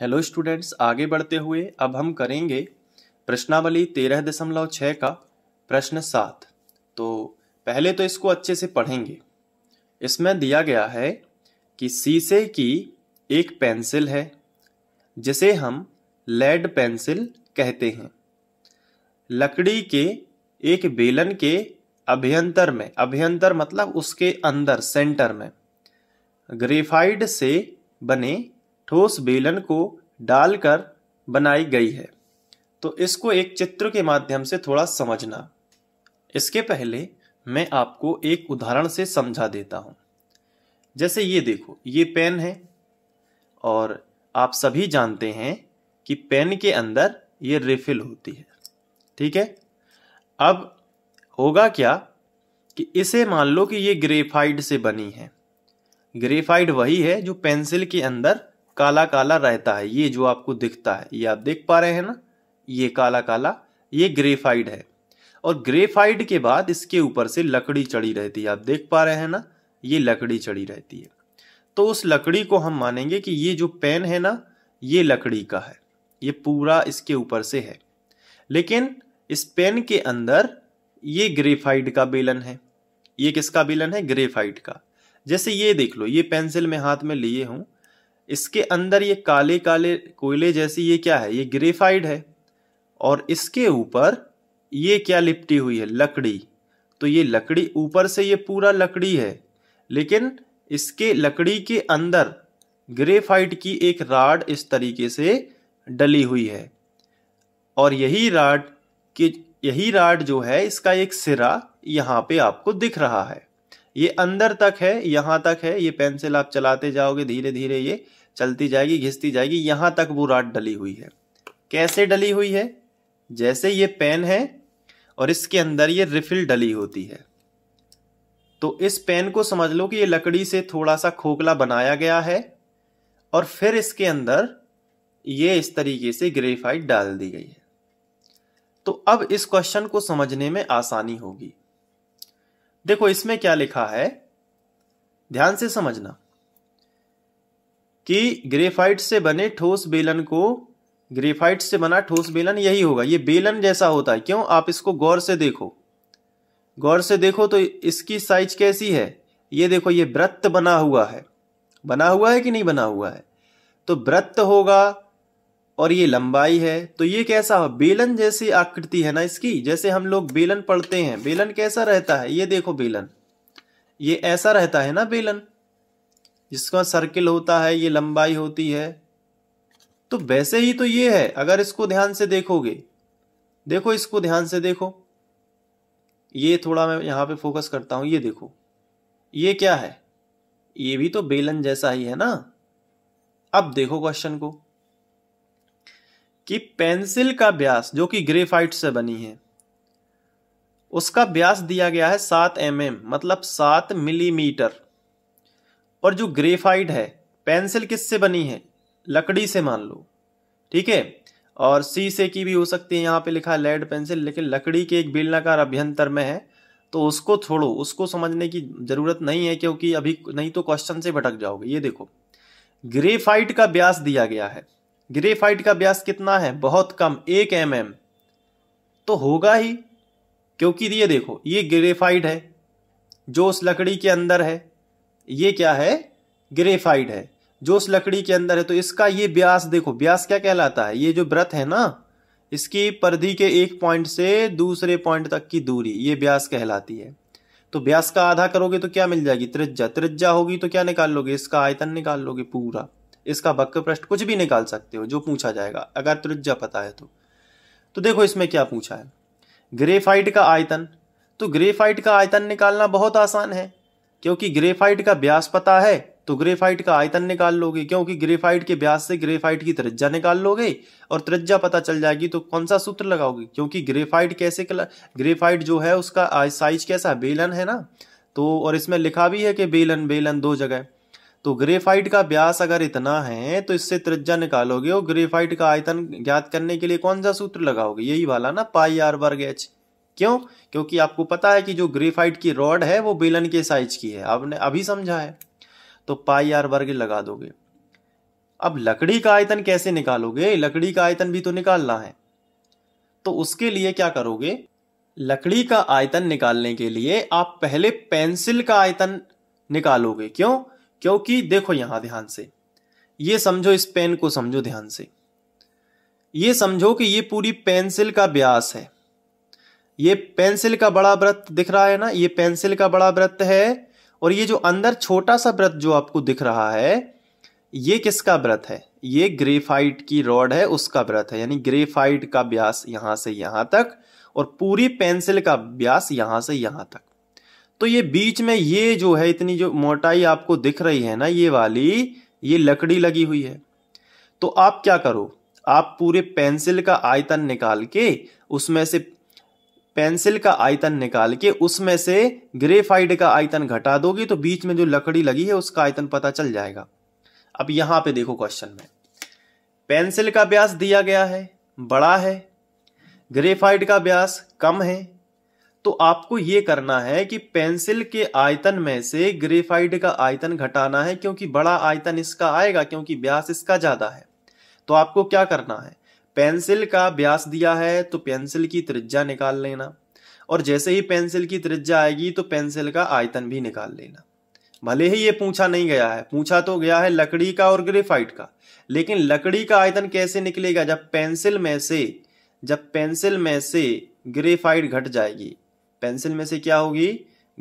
Hello students आगे बढ़ते हुए अब हम करेंगे प्रश्नावली तेरह दशमलव छः का प्रश्न सात तो पहले तो इसको अच्छे से पढ़ेंगे इसमें दिया गया है कि शीशे की एक पेंसिल है जिसे हम लेड पेंसिल कहते हैं लकड़ी के एक बेलन के अभ्यंतर में अभ्यंतर मतलब उसके अंदर सेंटर में ग्रेफाइड से बने ठोस बेलन को डालकर बनाई गई है तो इसको एक चित्र के माध्यम से थोड़ा समझना इसके पहले मैं आपको एक उदाहरण से समझा देता हूं जैसे ये देखो ये पेन है और आप सभी जानते हैं कि पेन के अंदर ये रिफिल होती है ठीक है अब होगा क्या कि इसे मान लो कि ये ग्रेफाइड से बनी है ग्रेफाइड वही है जो पेंसिल के अंदर काला काला रहता है ये जो आपको दिखता है ये आप देख पा रहे हैं ना ये काला काला ये ग्रेफाइड है और ग्रेफाइड के बाद इसके ऊपर से लकड़ी चढ़ी रहती है आप देख पा रहे हैं ना ये लकड़ी चढ़ी रहती है तो उस लकड़ी को हम मानेंगे कि ये जो पेन है ना ये लकड़ी का है ये पूरा इसके ऊपर से है लेकिन इस पेन के अंदर ये ग्रेफाइड का बेलन है ये किसका बेलन है ग्रेफाइड का जैसे ये देख लो ये पेंसिल में हाथ में लिए हूं इसके अंदर ये काले काले कोयले जैसी ये क्या है ये ग्रेफाइड है और इसके ऊपर ये क्या लिपटी हुई है लकड़ी तो ये लकड़ी ऊपर से ये पूरा लकड़ी है लेकिन इसके लकड़ी के अंदर ग्रेफाइट की एक राड इस तरीके से डली हुई है और यही राड कि यही राड जो है इसका एक सिरा यहाँ पे आपको दिख रहा है ये अंदर तक है यहाँ तक है ये पेंसिल आप चलाते जाओगे धीरे धीरे ये चलती जाएगी घिसती जाएगी यहाँ तक वो राट डली हुई है कैसे डली हुई है जैसे ये पेन है और इसके अंदर ये रिफिल डली होती है तो इस पेन को समझ लो कि ये लकड़ी से थोड़ा सा खोखला बनाया गया है और फिर इसके अंदर ये इस तरीके से ग्रेफाइट डाल दी गई है तो अब इस क्वेश्चन को समझने में आसानी होगी देखो इसमें क्या लिखा है ध्यान से समझना कि ग्रेफाइट से बने ठोस बेलन को ग्रेफाइट से बना ठोस बेलन यही होगा ये बेलन जैसा होता है क्यों आप इसको गौर से देखो गौर से देखो तो इसकी साइज कैसी है ये देखो ये व्रत बना हुआ है बना हुआ है कि नहीं बना हुआ है तो व्रत होगा और ये लंबाई है तो ये कैसा हो बेलन जैसी आकृति है ना इसकी जैसे हम लोग बेलन पढ़ते हैं बेलन कैसा रहता है ये देखो बेलन ये ऐसा रहता है ना बेलन जिसका सर्किल होता है ये लंबाई होती है तो वैसे ही तो ये है अगर इसको ध्यान से देखोगे देखो इसको ध्यान से देखो ये थोड़ा मैं यहाँ पे फोकस करता हूँ ये देखो ये क्या है ये भी तो बेलन जैसा ही है ना अब देखो क्वेश्चन को कि पेंसिल का व्यास जो कि ग्रेफाइट से बनी है उसका व्यास दिया गया है सात एम mm, मतलब सात मिलीमीटर और जो ग्रेफाइट है पेंसिल किससे बनी है लकड़ी से मान लो ठीक है और सी से की भी हो सकती है यहां पे लिखा लेड पेंसिल लेकिन लकड़ी के एक बेलनाकार अभ्यंतर में है तो उसको छोड़ो उसको समझने की जरूरत नहीं है क्योंकि अभी नहीं तो क्वेश्चन से भटक जाओगे ये देखो ग्रेफाइट का ब्यास दिया गया है ग्रेफाइट का व्यास कितना है बहुत कम एक एम mm. तो होगा ही क्योंकि ये देखो ये ग्रेफाइट है जो उस लकड़ी के अंदर है ये क्या है ग्रेफाइट है जो उस लकड़ी के अंदर है तो इसका ये व्यास देखो व्यास क्या कहलाता है ये जो व्रत है ना इसकी परधि के एक पॉइंट से दूसरे पॉइंट तक की दूरी ये व्यास कहलाती है तो व्यास का आधा करोगे तो क्या मिल जाएगी त्रिज्या त्रिज्या होगी तो क्या निकाल लोगे इसका आयतन निकाल लोगे पूरा इसका वक्र पृष्ठ कुछ भी निकाल सकते हो जो पूछा जाएगा अगर त्रिज्या पता है तो तो देखो इसमें क्या पूछा है ग्रेफाइट का आयतन तो ग्रेफाइट का आयतन निकालना बहुत आसान है क्योंकि ग्रेफाइट का ब्यास पता है तो ग्रेफाइट का आयतन निकाल लोगे क्योंकि ग्रेफाइट के ब्यास से ग्रेफाइट की त्रिज्या निकाल लोगे और त्रिज्या पता चल जाएगी तो कौन सा सूत्र लगाओगे क्योंकि ग्रेफाइट कैसे ग्रेफाइट जो है उसका साइज कैसा बेलन है ना तो और इसमें लिखा भी है कि बेलन बेलन दो जगह तो ग्रेफाइट का व्यास अगर इतना है तो इससे त्रिज्या निकालोगे और ग्रेफाइट का आयतन ज्ञात करने के लिए कौन सा सूत्र लगाओगे यही वाला ना पाई आर वर्ग एच क्यों क्योंकि आपको पता है कि जो ग्रेफाइट की रॉड है वो बेलन के साइज की है आपने अभी समझा है तो पाई आर वर्ग लगा दोगे अब लकड़ी का आयतन कैसे निकालोगे लकड़ी का आयतन भी तो निकालना है तो उसके लिए क्या करोगे लकड़ी का आयतन निकालने के लिए आप पहले पेंसिल का आयतन निकालोगे क्यों क्योंकि देखो यहां ध्यान से ये समझो इस पेन को समझो ध्यान से ये समझो कि ये पूरी पेंसिल का व्यास है ये पेंसिल का बड़ा व्रत दिख रहा है ना ये पेंसिल का बड़ा व्रत है और ये जो अंदर छोटा सा व्रत जो आपको दिख रहा है ये किसका व्रत है ये ग्रेफाइट की रॉड है उसका व्रत है यानी ग्रेफाइट का व्यास यहां से यहां तक और पूरी पेंसिल का व्यास यहां से यहां तक तो ये बीच में ये जो है इतनी जो मोटाई आपको दिख रही है ना ये वाली ये लकड़ी लगी हुई है तो आप क्या करो आप पूरे पेंसिल का आयतन निकाल के उसमें से पेंसिल का आयतन निकाल के उसमें से ग्रेफाइड का आयतन घटा दोगे तो बीच में जो लकड़ी लगी है उसका आयतन पता चल जाएगा अब यहां पे देखो क्वेश्चन में पेंसिल का व्यास दिया गया है बड़ा है ग्रेफाइड का व्यास कम है तो आपको ये करना है कि पेंसिल के आयतन में से ग्रेफाइड का आयतन घटाना है क्योंकि बड़ा आयतन इसका आएगा क्योंकि ब्यास इसका ज़्यादा है तो आपको क्या करना है पेंसिल का ब्यास दिया है तो पेंसिल की त्रिज्या निकाल लेना और जैसे ही पेंसिल की त्रिज्या आएगी तो पेंसिल का आयतन भी निकाल लेना भले ही ये पूछा नहीं गया है पूछा तो गया है लकड़ी का और ग्रेफाइट का लेकिन लकड़ी का आयतन कैसे निकलेगा जब पेंसिल में से जब पेंसिल में से ग्रेफाइट घट जाएगी पेंसिल में से क्या होगी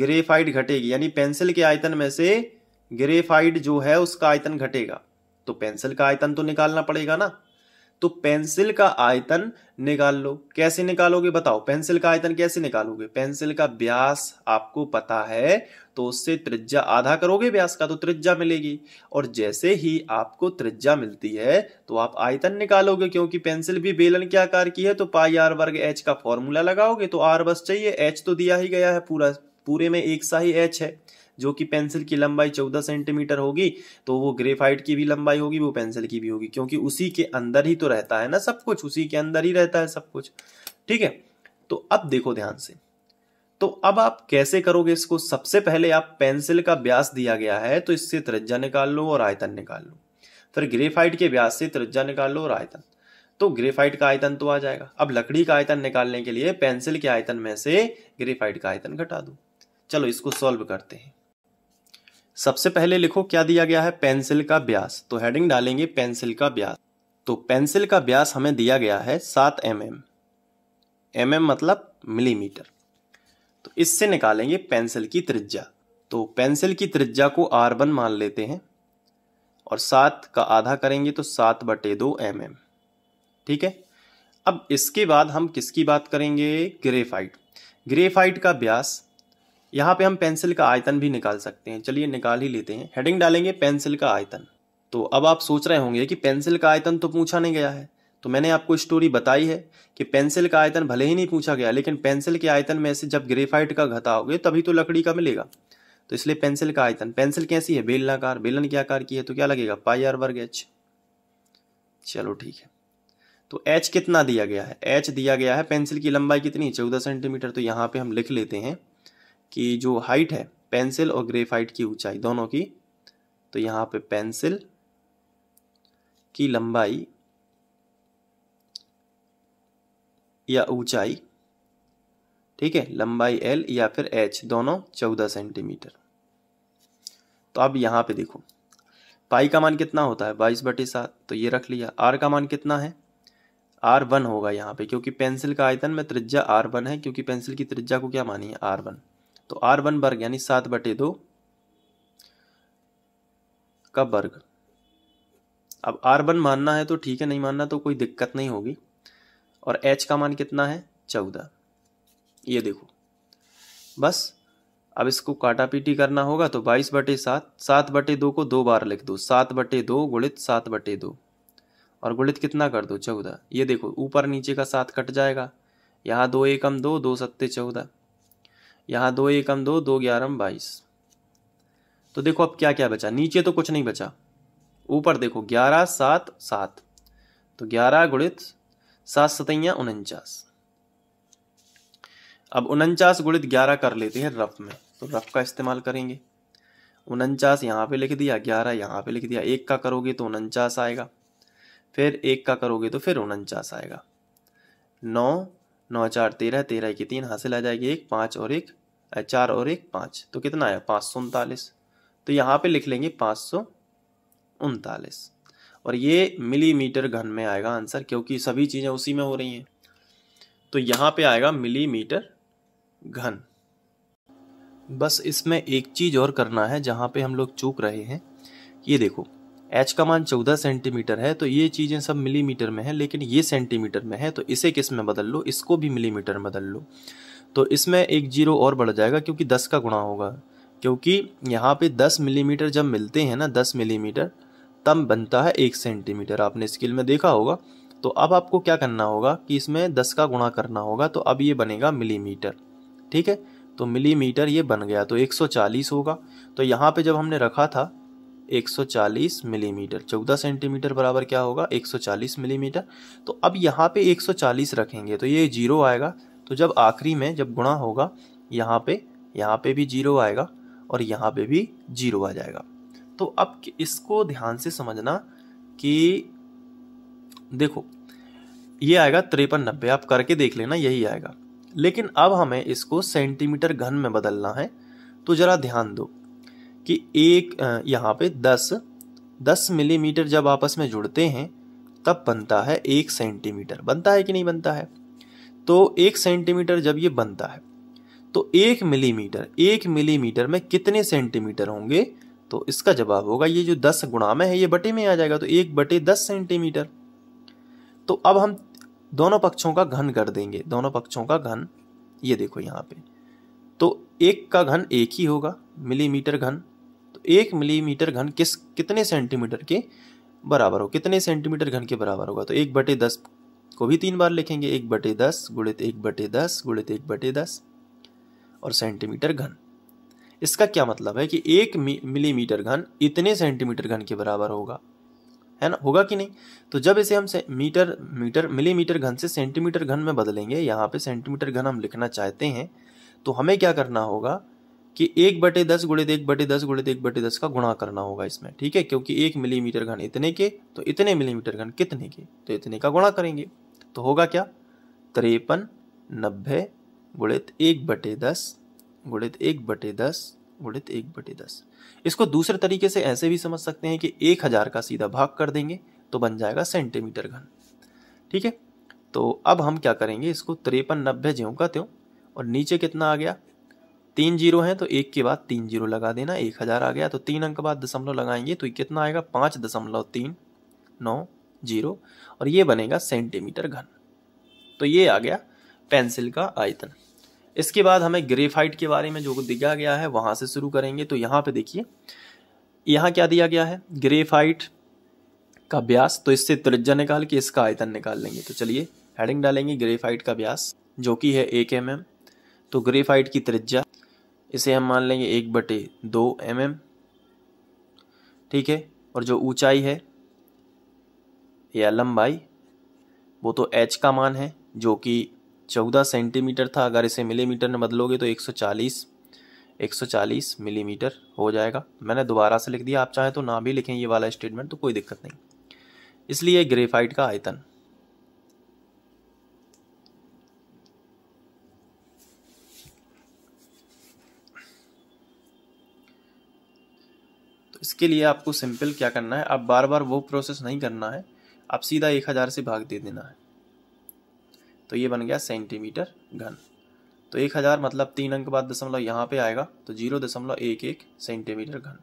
ग्रेफाइट घटेगी यानी पेंसिल के आयतन में से ग्रेफाइट जो है उसका आयतन घटेगा तो पेंसिल का आयतन तो निकालना पड़ेगा ना तो पेंसिल का आयतन निकाल लो कैसे निकालोगे बताओ पेंसिल का आयतन कैसे निकालोगे पेंसिल का व्यास आपको पता है तो उससे त्रिज्या आधा करोगे व्यास का तो त्रिज्या मिलेगी और जैसे ही आपको त्रिज्या मिलती है तो आप आयतन निकालोगे क्योंकि पेंसिल भी बेलन के आकार की है तो पाई आर वर्ग एच का फॉर्मूला लगाओगे तो आर बस चाहिए एच तो दिया ही गया है पूरा पूरे में एक सा ही एच है जो कि पेंसिल की लंबाई चौदह सेंटीमीटर होगी तो वो ग्रेफाइट की भी लंबाई होगी वो पेंसिल की भी होगी क्योंकि उसी के अंदर ही तो रहता है ना सब कुछ उसी के अंदर ही रहता है सब कुछ ठीक है तो अब देखो ध्यान से तो अब आप कैसे करोगे इसको सबसे पहले आप पेंसिल का व्यास दिया गया है तो इससे त्रिज्या निकाल लो और आयतन निकाल लो फिर ग्रेफाइट के व्यास से त्रिज्या निकाल लो और आयतन तो ग्रेफाइट का आयतन तो आ जाएगा अब लकड़ी का आयतन निकालने के लिए पेंसिल के आयतन में से ग्रेफाइट का आयतन घटा दो चलो इसको सॉल्व करते हैं सबसे पहले लिखो क्या दिया गया है पेंसिल का ब्यास तो हेडिंग डालेंगे पेंसिल का ब्यास तो पेंसिल का ब्यास हमें दिया गया है सात एम एम एम एम मतलब मिलीमीटर तो इससे निकालेंगे पेंसिल की त्रिज्या तो पेंसिल की त्रिज्या को आर वन मान लेते हैं और सात का आधा करेंगे तो सात बटे दो एम एम ठीक है अब इसके बाद हम किसकी बात करेंगे ग्रेफाइट ग्रेफाइट का ब्यास यहाँ पे हम पेंसिल का आयतन भी निकाल सकते हैं चलिए निकाल ही लेते हैं हेडिंग डालेंगे पेंसिल का आयतन तो अब आप सोच रहे होंगे कि पेंसिल का आयतन तो पूछा नहीं गया है तो मैंने आपको स्टोरी बताई है कि पेंसिल का आयतन भले ही नहीं पूछा गया लेकिन पेंसिल के आयतन में से जब ग्रेफाइट का घटाओगे तभी तो लकड़ी का मिलेगा तो इसलिए पेंसिल का आयतन पेंसिल कैसी है बेलनाकार बेलन के आकार की है तो क्या लगेगा पाई आर वर्ग एच चलो ठीक है तो एच कितना दिया गया है एच दिया गया है पेंसिल की लंबाई कितनी चौदह सेंटीमीटर तो यहाँ पे हम लिख लेते हैं कि जो हाइट है पेंसिल और ग्रेफाइट की ऊंचाई दोनों की तो यहाँ पे पेंसिल की लंबाई या ऊंचाई ठीक है लंबाई एल या फिर एच दोनों चौदह सेंटीमीटर तो अब यहाँ पे देखो पाई का मान कितना होता है बाईस बटे सात तो ये रख लिया आर का मान कितना है आर वन होगा यहाँ पे क्योंकि पेंसिल का आयतन में त्रिज्या आर वन है क्योंकि पेंसिल की त्रिज्या को क्या मानिए आर वन तो आर वन वर्ग यानी सात बटे दो का वर्ग अब आर वन मानना है तो ठीक है नहीं मानना तो कोई दिक्कत नहीं होगी और एच का मान कितना है चौदह ये देखो बस अब इसको काटा पीटी करना होगा तो बाईस बटे सात सात बटे दो को दो बार लिख दो सात बटे दो गुणित सात बटे दो और गुणित कितना कर दो चौदह ये देखो ऊपर नीचे का सात कट जाएगा यहाँ दो एकम दो दो सत्ते चौदह यहाँ दो एकम दो दो ग्यारह बाईस तो देखो अब क्या क्या बचा नीचे तो कुछ नहीं बचा ऊपर देखो ग्यारह सात सात तो ग्यारह गुणित सात सतैया उनचास अब उनचास गुणित ग्यारह कर लेते हैं रफ में तो रफ का इस्तेमाल करेंगे उनचास यहाँ पे लिख दिया ग्यारह यहाँ पे लिख दिया एक का करोगे तो उनचास आएगा फिर एक का करोगे तो फिर उनचास आएगा नौ नौ चार तेरह तेरह की तीन हासिल आ जाएगी एक पाँच और एक चार और एक पाँच तो कितना आया पाँच सौ उनतालीस तो यहाँ पे लिख लेंगे पाँच सौ उनतालीस और ये मिलीमीटर घन में आएगा आंसर क्योंकि सभी चीज़ें उसी में हो रही हैं तो यहाँ पे आएगा मिलीमीटर घन बस इसमें एक चीज़ और करना है जहाँ पे हम लोग चूक रहे हैं ये देखो एच का मान चौदह सेंटीमीटर है तो ये चीज़ें सब मिलीमीटर में है लेकिन ये सेंटीमीटर में है तो इसे किस में बदल लो इसको भी मिलीमीटर में बदल लो तो इसमें एक जीरो और बढ़ जाएगा क्योंकि दस का गुणा होगा क्योंकि यहाँ पे दस मिलीमीटर जब मिलते हैं ना दस मिलीमीटर तब बनता है एक सेंटीमीटर आपने स्किल में देखा होगा तो अब आपको क्या करना होगा कि इसमें दस का गुणा करना होगा तो अब ये बनेगा मिलीमीटर ठीक है तो मिलीमीटर ये बन गया तो 140 होगा तो यहाँ पे जब हमने रखा था 140 मिलीमीटर 14 सेंटीमीटर बराबर क्या होगा 140 मिलीमीटर तो अब यहाँ पे 140 रखेंगे तो ये जीरो आएगा तो जब आखिरी में जब गुणा होगा यहाँ पे यहाँ पे भी जीरो आएगा और यहाँ पे भी जीरो आ जाएगा तो अब इसको ध्यान से समझना कि देखो ये आएगा तिरपन नब्बे आप करके देख लेना यही आएगा लेकिन अब हमें इसको सेंटीमीटर घन में बदलना है तो ज़रा ध्यान दो कि एक यहाँ पे दस दस मिलीमीटर जब आपस में जुड़ते हैं तब बनता है एक सेंटीमीटर बनता है कि नहीं बनता है तो एक सेंटीमीटर जब ये बनता है तो एक मिलीमीटर एक मिलीमीटर में कितने सेंटीमीटर होंगे तो इसका जवाब होगा ये जो दस गुणा में है ये बटे में आ जाएगा तो एक बटे दस सेंटीमीटर तो अब हम दोनों पक्षों का घन कर देंगे दोनों पक्षों का घन ये देखो यहाँ पे तो एक का घन एक ही होगा मिलीमीटर घन तो एक मिलीमीटर घन किस कितने सेंटीमीटर के बराबर हो कितने सेंटीमीटर घन के बराबर होगा तो एक बटे दस को भी तीन बार लिखेंगे एक बटे दस गुणित एक बटे दस गुणित एक बटे दस और सेंटीमीटर घन इसका क्या मतलब है कि एक मिलीमीटर घन इतने सेंटीमीटर घन के बराबर होगा है ना होगा कि नहीं तो जब इसे हम मीटर मीटर मिलीमीटर घन से सेंटीमीटर घन में बदलेंगे यहाँ पे सेंटीमीटर घन हम लिखना चाहते हैं तो हमें क्या करना होगा कि एक बटे दस गुणित एक बटे दस गुणित एक बटे दस का गुणा करना होगा इसमें ठीक है क्योंकि एक मिलीमीटर घन इतने के तो इतने मिलीमीटर घन कितने के तो इतने का गुणा करेंगे तो होगा क्या तिरपन नब्बे गुणित एक बटे दस गुणित एक बटे दस गुणित एक बटे दस इसको दूसरे तरीके से ऐसे भी समझ सकते हैं कि एक हजार का सीधा भाग कर देंगे तो बन जाएगा सेंटीमीटर घन ठीक है तो अब हम क्या करेंगे इसको तिरपन नब्बे ज्यों का त्यों और नीचे कितना आ गया तीन जीरो हैं तो एक के बाद तीन जीरो लगा देना एक हज़ार आ गया तो तीन अंक बाद दशमलव लगाएंगे तो कितना आएगा पाँच दशमलव तीन नौ जीरो और ये बनेगा सेंटीमीटर घन तो ये आ गया पेंसिल का आयतन इसके बाद हमें ग्रेफाइट के बारे में जो दिया गया है वहाँ से शुरू करेंगे तो यहाँ पे देखिए यहाँ क्या दिया गया है ग्रेफाइट का ब्यास तो इससे त्रिज्या निकाल के इसका आयतन निकाल लेंगे तो चलिए हेडिंग डालेंगे ग्रेफाइट का ब्यास जो कि है एक एम mm, तो ग्रेफाइट की त्रिज्या इसे हम मान लेंगे एक बटे दो एम mm, ठीक है और जो ऊंचाई है या लंबाई वो तो एच का मान है जो कि 14 सेंटीमीटर था अगर इसे मिलीमीटर में बदलोगे तो 140 140 मिलीमीटर हो जाएगा मैंने दोबारा से लिख दिया आप चाहें तो ना भी लिखें ये वाला स्टेटमेंट तो कोई दिक्कत नहीं इसलिए ग्रेफाइट का आयतन तो इसके लिए आपको सिंपल क्या करना है आप बार बार वो प्रोसेस नहीं करना है अब सीधा एक हज़ार से भाग दे देना है तो ये बन गया सेंटीमीटर घन तो एक हज़ार मतलब तीन अंक बाद दशमलव यहाँ पे आएगा तो जीरो दशमलव एक एक सेंटीमीटर घन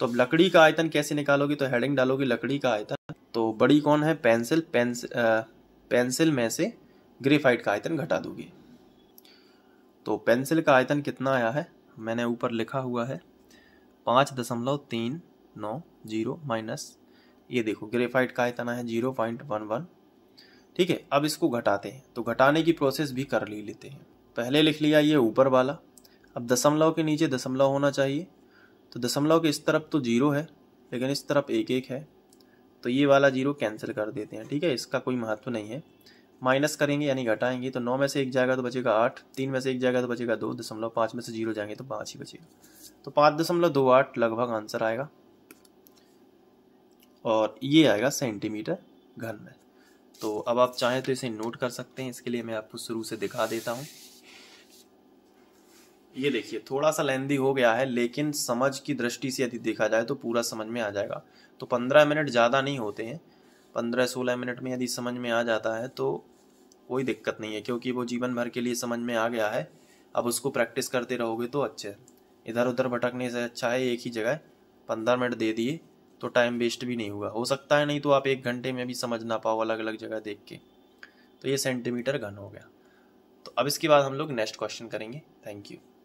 तो अब लकड़ी का आयतन कैसे निकालोगे तो हेडिंग डालोगे लकड़ी का आयतन तो बड़ी कौन है पेंसिल पेंसिल पेंसिल में से ग्रेफाइट का आयतन घटा दोगे तो पेंसिल का आयतन कितना आया है मैंने ऊपर लिखा हुआ है पाँच दशमलव तीन नौ जीरो माइनस ये देखो ग्रेफाइट का इतना है जीरो पॉइंट वन वन ठीक है अब इसको घटाते हैं तो घटाने की प्रोसेस भी कर ली लेते हैं पहले लिख लिया ये ऊपर वाला अब दशमलव के नीचे दशमलव होना चाहिए तो दशमलव के इस तरफ तो जीरो है लेकिन इस तरफ एक एक है तो ये वाला जीरो कैंसिल कर देते हैं ठीक है इसका कोई महत्व नहीं है माइनस करेंगे यानी घटाएंगे तो नौ में से एक जाएगा तो बचेगा आठ तीन में से एक जाएगा तो बचेगा दो दशमलव पाँच में से जीरो जाएंगे तो पाँच ही बचेगा तो पाँच दशमलव दो आठ लगभग आंसर आएगा और ये आएगा सेंटीमीटर घन में तो अब आप चाहें तो इसे नोट कर सकते हैं इसके लिए मैं आपको शुरू से दिखा देता हूँ ये देखिए थोड़ा सा लेंदी हो गया है लेकिन समझ की दृष्टि से यदि देखा जाए तो पूरा समझ में आ जाएगा तो पंद्रह मिनट ज़्यादा नहीं होते हैं पंद्रह सोलह मिनट में यदि समझ में आ जाता है तो कोई दिक्कत नहीं है क्योंकि वो जीवन भर के लिए समझ में आ गया है अब उसको प्रैक्टिस करते रहोगे तो अच्छे इधर उधर भटकने से अच्छा है एक ही जगह पंद्रह मिनट दे दिए तो टाइम वेस्ट भी नहीं हुआ हो सकता है नहीं तो आप एक घंटे में भी समझ ना पाओ अलग अलग जगह देख के तो ये सेंटीमीटर घन हो गया तो अब इसके बाद हम लोग नेक्स्ट क्वेश्चन करेंगे थैंक यू